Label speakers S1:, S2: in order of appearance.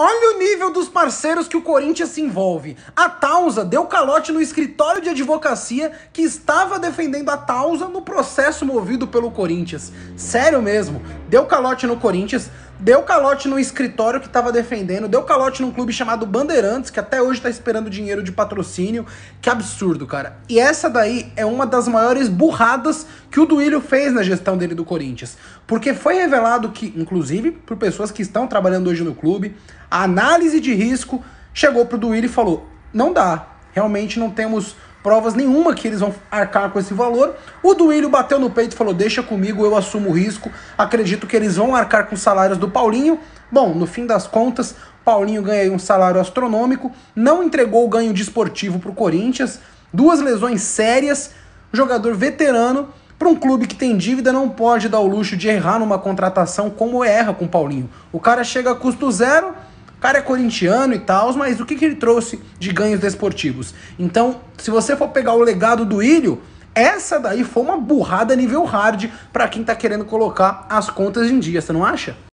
S1: Olha o nível dos parceiros que o Corinthians se envolve. A Tausa deu calote no escritório de advocacia que estava defendendo a Tausa no processo movido pelo Corinthians. Sério mesmo, deu calote no Corinthians, deu calote no escritório que estava defendendo, deu calote num clube chamado Bandeirantes, que até hoje está esperando dinheiro de patrocínio. Que absurdo, cara. E essa daí é uma das maiores burradas que o Duílio fez na gestão dele do Corinthians. Porque foi revelado que, inclusive, por pessoas que estão trabalhando hoje no clube, a análise de risco chegou pro Duílio e falou: não dá, realmente não temos provas nenhuma que eles vão arcar com esse valor. O Duílio bateu no peito e falou: Deixa comigo, eu assumo o risco. Acredito que eles vão arcar com os salários do Paulinho. Bom, no fim das contas, Paulinho ganha um salário astronômico, não entregou o ganho desportivo para o Corinthians, duas lesões sérias, jogador veterano. Para um clube que tem dívida, não pode dar o luxo de errar numa contratação como erra com o Paulinho. O cara chega a custo zero, o cara é corintiano e tal, mas o que, que ele trouxe de ganhos desportivos? Então, se você for pegar o legado do Ilho, essa daí foi uma burrada nível hard para quem tá querendo colocar as contas em dia, você não acha?